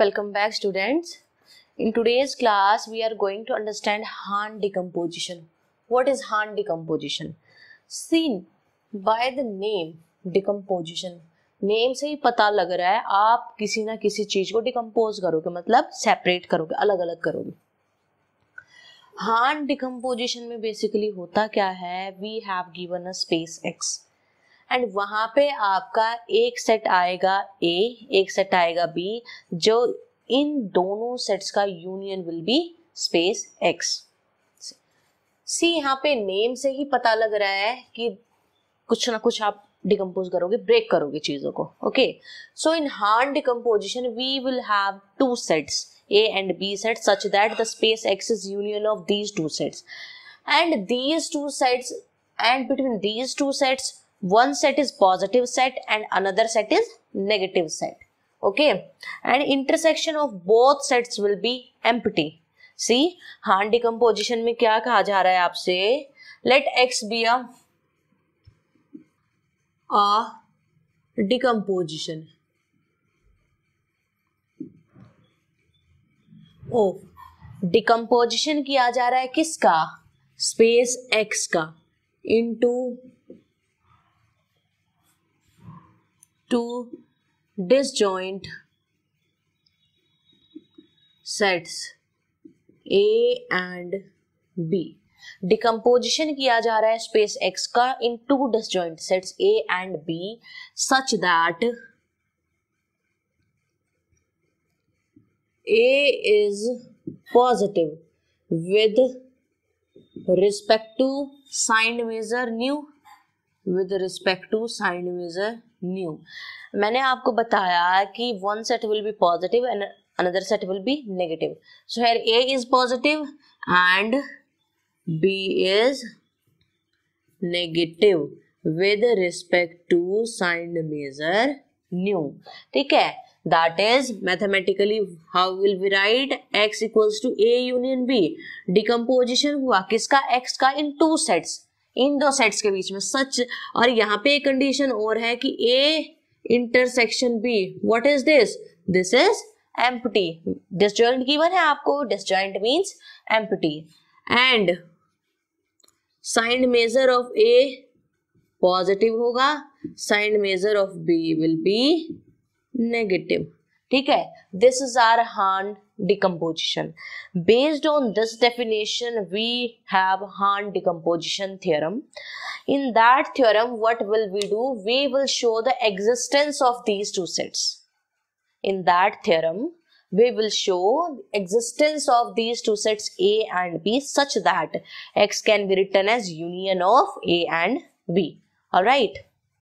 Welcome back students. In today's class we are going to understand Hahn decomposition. What is Hahn decomposition? Seen by the name decomposition. Name से ही पता लग रहा है आप किसी ना किसी चीज को डिकम्पोज करोगे मतलब सेपरेट करोगे अलग अलग करोगे हार्न डिकम्पोजिशन में बेसिकली होता क्या है we have given a space X and वहां पे आपका एक सेट आएगा ए एक सेट आएगा बी जो इन दोनों सेट्स का union will be space X see यहाँ पे नेम से ही पता लग रहा है कि कुछ ना कुछ आप डिकम्पोज करोगे ब्रेक करोगे चीजों को ओके सो इन हार्ड decomposition we will have two sets A and B set such that the space X is union of these two sets and these two sets and between these two sets one set is positive set and another set is negative set okay and intersection of both sets will be empty see Hahn decomposition में क्या कहा जा रहा है आपसे let X be a decomposition ओ decomposition किया जा रहा है किसका स्पेस एक्स का into two disjoint sets A and B decomposition किया जा रहा है स्पेस एक्स का in two disjoint sets A and B such that A is positive with respect to sign measure nu with respect to sign measure nu मैंने आपको बताया कि one set will be positive and another set will be negative so here A is positive and B is negative with respect to sign measure nu ठीक है that is mathematically how will be write X equals to A union B decomposition हुआ किसका x का in two sets in दो sets के बीच में सच और यहाँ पे एक कंडीशन और है कि A intersection B what is this this is empty disjoint given है आपको डिस्जॉइंट मींस एम्प्टी एंड साइंड मेजर ऑफ ए पॉजिटिव होगा साइंड measure of B will be negative ठीक है this is our Hahn decomposition based on this definition we have hand decomposition theorem in that theorem what will we do we will show the existence of these two sets in that theorem we will show existence of these two sets A and B such that X can be written as union of A and B alright